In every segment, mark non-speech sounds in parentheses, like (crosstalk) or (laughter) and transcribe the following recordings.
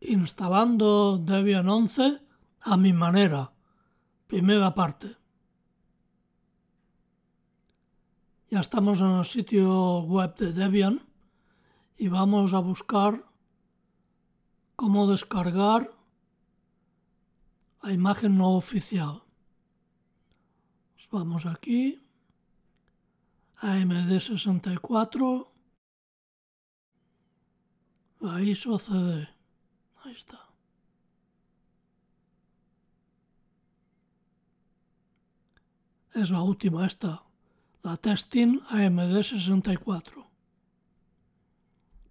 instalando Debian 11 a mi manera. Primera parte. Ya estamos en el sitio web de Debian y vamos a buscar cómo descargar la imagen no oficial. vamos aquí, AMD64, Ahí ISO CD. es la última esta, la Testing AMD64.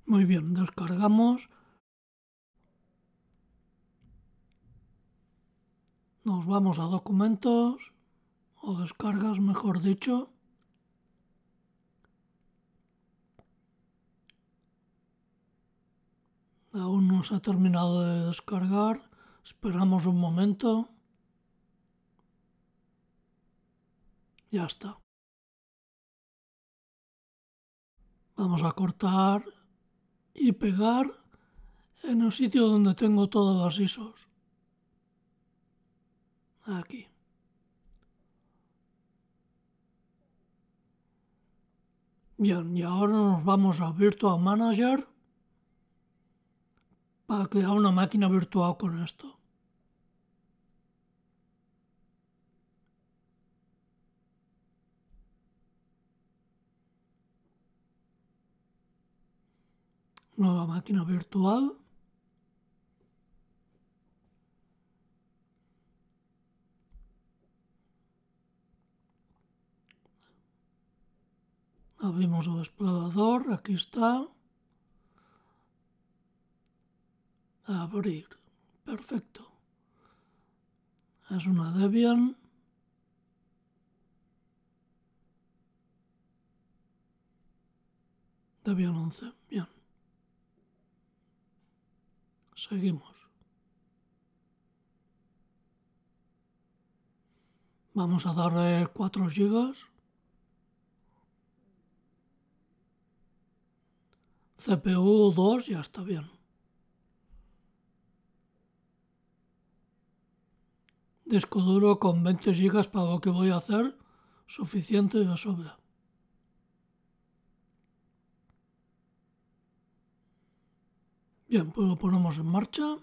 Muy bien, descargamos. Nos vamos a documentos, o descargas mejor dicho. Aún no se ha terminado de descargar, esperamos un momento. Ya está. Vamos a cortar y pegar en el sitio donde tengo todos los ISOs. Aquí. Bien, y ahora nos vamos a Virtual Manager para crear una máquina virtual con esto. nueva máquina virtual. Abrimos el explorador, aquí está. Abrir, perfecto. Es una Debian. Debian 11, bien. Seguimos. Vamos a darle 4 GB, CPU 2 ya está bien. Disco duro con 20 GB para lo que voy a hacer, suficiente ya sobra. Bien, pues lo ponemos en marcha.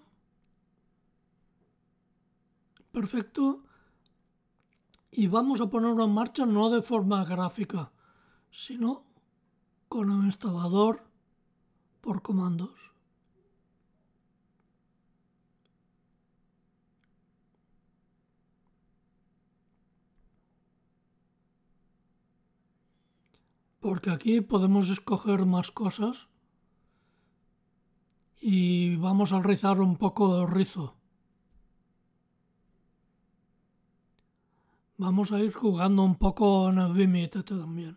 Perfecto. Y vamos a ponerlo en marcha no de forma gráfica, sino con el instalador por comandos. Porque aquí podemos escoger más cosas y vamos a rizar un poco el rizo. Vamos a ir jugando un poco en el límite también.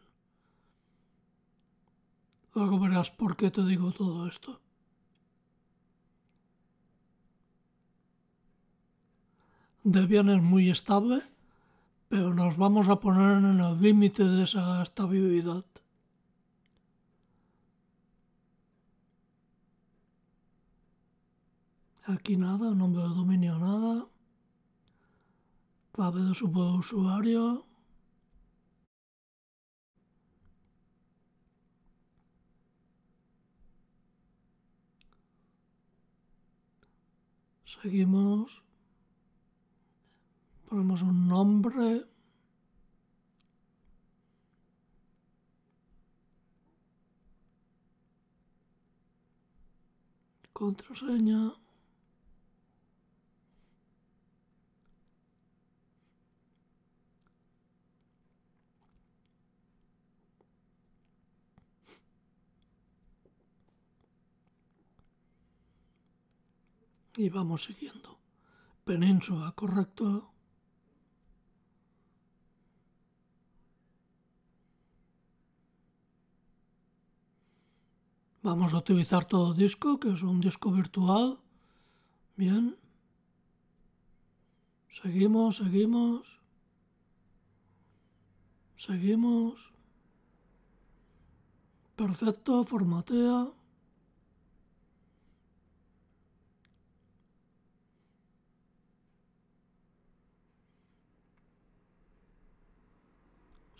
Luego verás por qué te digo todo esto. Debian es muy estable, pero nos vamos a poner en el límite de esa estabilidad. Aquí nada, nombre de dominio nada. Clave de su usuario. Seguimos. Ponemos un nombre. Contraseña. y vamos siguiendo. Península, correcto. Vamos a utilizar todo disco, que es un disco virtual. Bien. Seguimos, seguimos. Seguimos. Perfecto, formatea.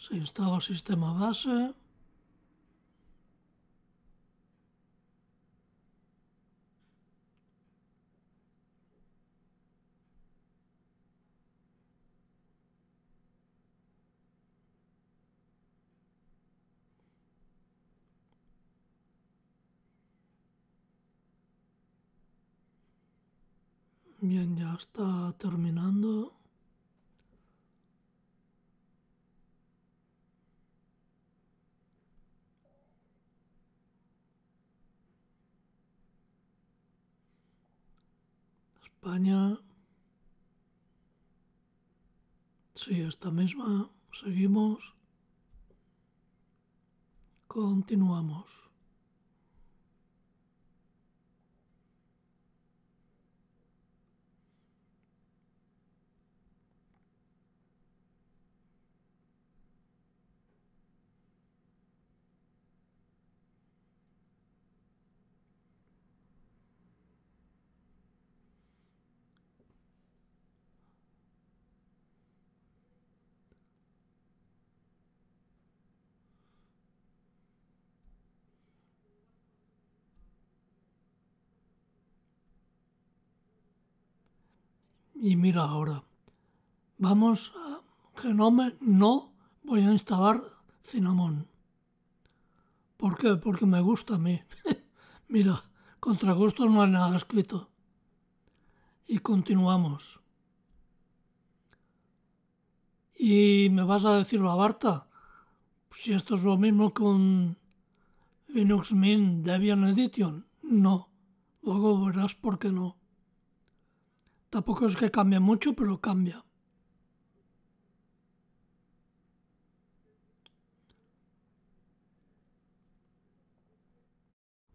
Se instala el sistema base. Bien, ya está terminando. España. Sí, esta misma. Seguimos. Continuamos. y mira ahora. Vamos a Genome, no voy a instalar Cinnamon. ¿Por qué? Porque me gusta a mí. (laughs) mira, contra gusto no hay nada escrito. Y continuamos. Y me vas a decir, la Barta, si esto es lo mismo con Linux Mint Debian Edition. No, luego verás por qué no. Tampoco es que cambie mucho, pero cambia.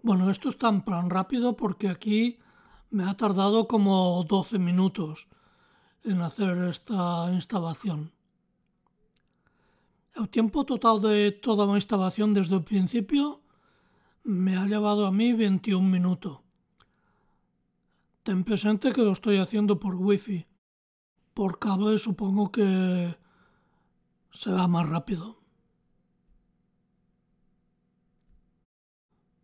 Bueno, esto es tan plan rápido porque aquí me ha tardado como 12 minutos en hacer esta instalación. El tiempo total de toda la instalación desde el principio me ha llevado a mí 21 minutos. Ten presente que lo estoy haciendo por wifi. Por cable supongo que se va más rápido.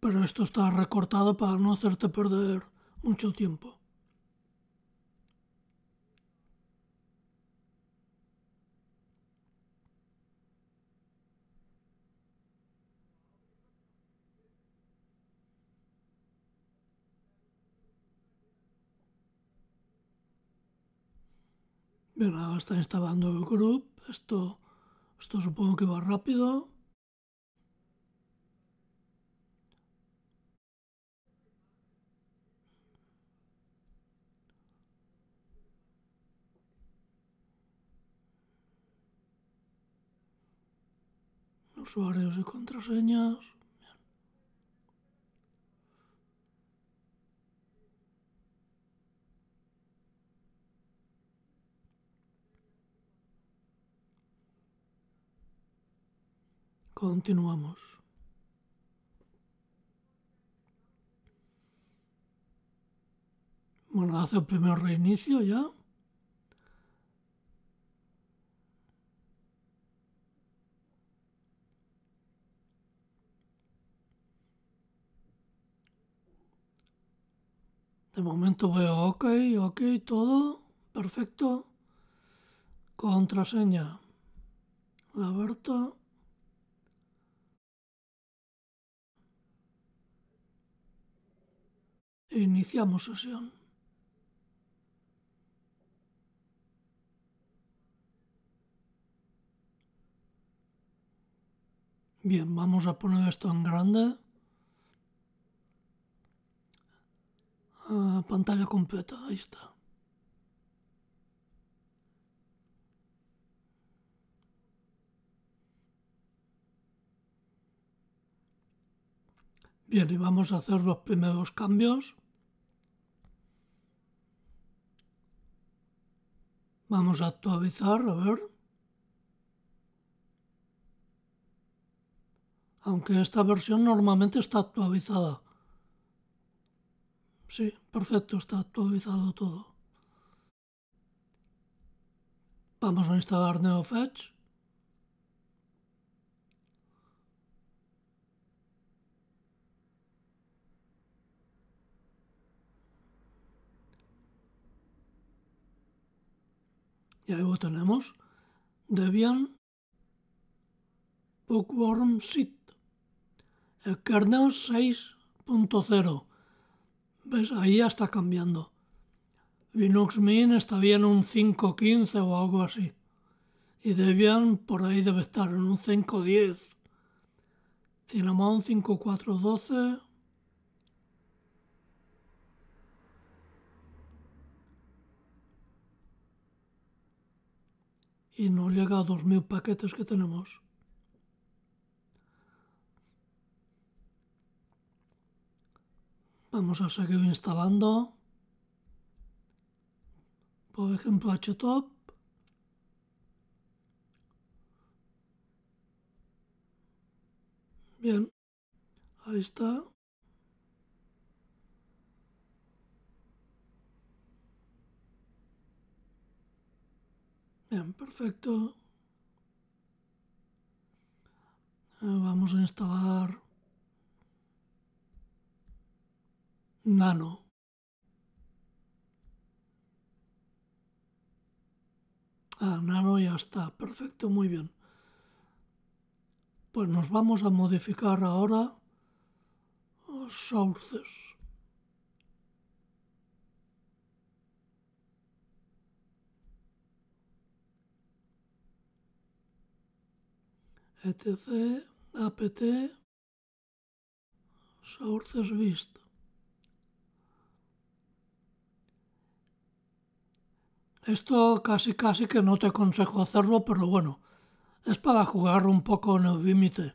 Pero esto está recortado para no hacerte perder mucho tiempo. Bien, ahora está instalando el grupo. Esto, esto supongo que va rápido. usuarios y contraseñas. Continuamos. Bueno, hace el primer reinicio ya. De momento veo ok, ok, todo, perfecto. Contraseña. La E iniciamos sesión. Bien, vamos a poner esto en grande. Ah, pantalla completa, ahí está. Bien, y vamos a hacer los primeros cambios. Vamos a actualizar, a ver. Aunque esta versión normalmente está actualizada. Sí, perfecto, está actualizado todo. Vamos a instalar NeoFetch. y ahí lo tenemos, Debian Bookworm Sit, el kernel 6.0. ¿Ves? Ahí ya está cambiando. Linux Mint está en un 5.15 o algo así. Y Debian por ahí debe estar en un 5.10. Cinnamon 5.4.12. y no llega a 2.000 paquetes que tenemos. Vamos a seguir instalando. Por ejemplo, HTOP. Bien, ahí está. Bien, perfecto. Eh, vamos a instalar nano. Ah, nano ya está. Perfecto, muy bien. Pues nos vamos a modificar ahora sources. etc, apt, sources visto Esto casi casi que no te aconsejo hacerlo, pero bueno, es para jugar un poco en el límite.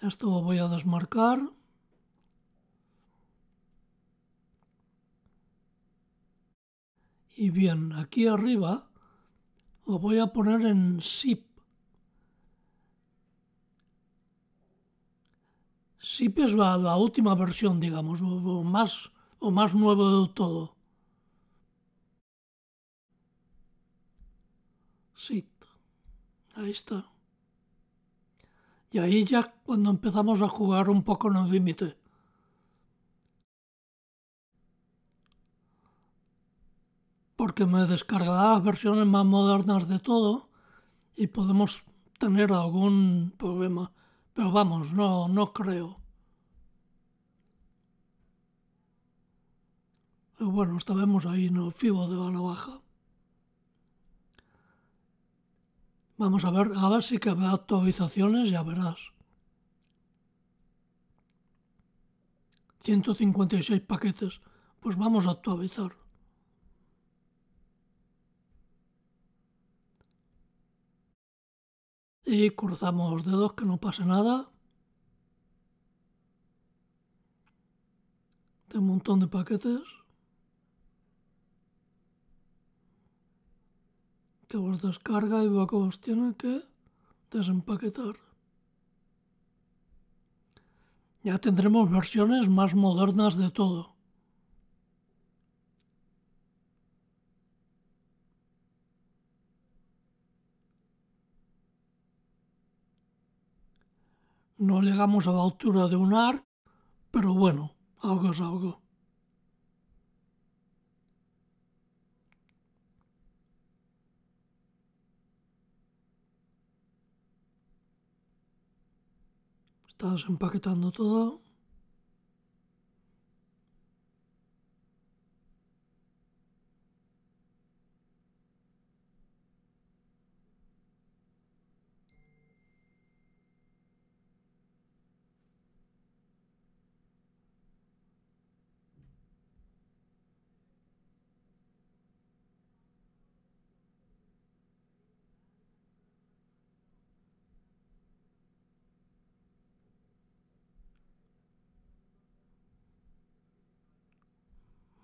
Esto lo voy a desmarcar. Y bien, aquí arriba lo voy a poner en SIP. es la, última versión, digamos, o más, o más nuevo de todo. Sí, ahí está. Y ahí ya cuando empezamos a jugar un poco en el límite. Porque me descargará las versiones más modernas de todo y podemos tener algún problema. Pero vamos, no, no creo. Eh, bueno, bueno, ahí en el fibo de la baja. Vamos a ver, a ver si que habrá actualizaciones, ya verás. 156 paquetes, pues vamos a actualizar. Y cruzamos los dedos que no pase nada. Tengo un montón de paquetes. que vos descarga y que vos tiene que desempaquetar. Ya tendremos versiones más modernas de todo. No llegamos a la altura de un ARC, pero bueno, algo es algo. estás empaquetando todo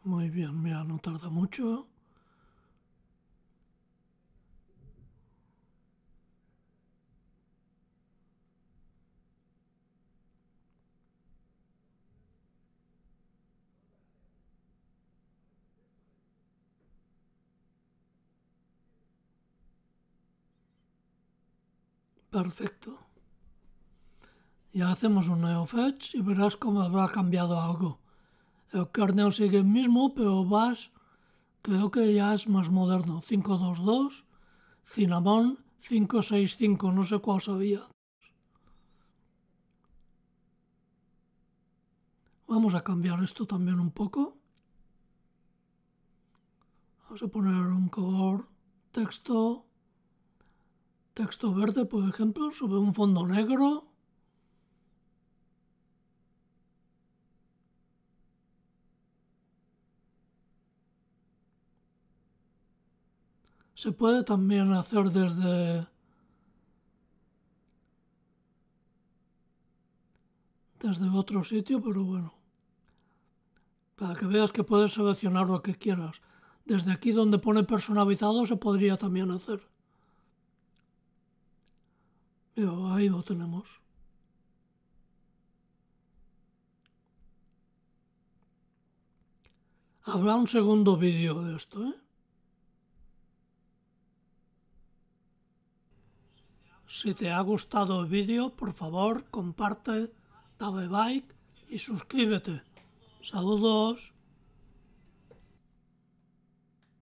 Muy bien, mira, no tarda mucho. Perfecto. Ya hacemos un NeoFetch y verás cómo habrá cambiado algo. El carneo sigue el mismo, pero Bash creo que ya es más moderno. 522, Cinnamon 565, no sé cuál sabía. Vamos a cambiar esto también un poco. Vamos a poner un color texto, texto verde, por ejemplo, sobre un fondo negro. Se puede también hacer desde... desde otro sitio, pero bueno. Para que veas que puedes seleccionar lo que quieras. Desde aquí donde pone personalizado se podría también hacer. Pero ahí lo tenemos. Habrá un segundo vídeo de esto, ¿eh? Si te ha gustado el vídeo, por favor comparte, dale like y suscríbete. Saludos.